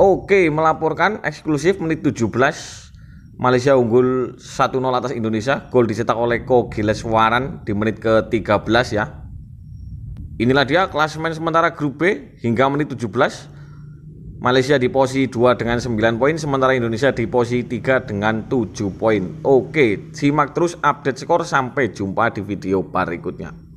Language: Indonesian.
Oke, melaporkan eksklusif menit 17 Malaysia unggul 1-0 atas Indonesia. Gol dicetak oleh Ko Waran di menit ke-13 ya. Inilah dia klasemen sementara grup B hingga menit 17. Malaysia di posisi 2 dengan 9 poin, sementara Indonesia di posisi 3 dengan 7 poin. Oke, simak terus update skor sampai jumpa di video berikutnya.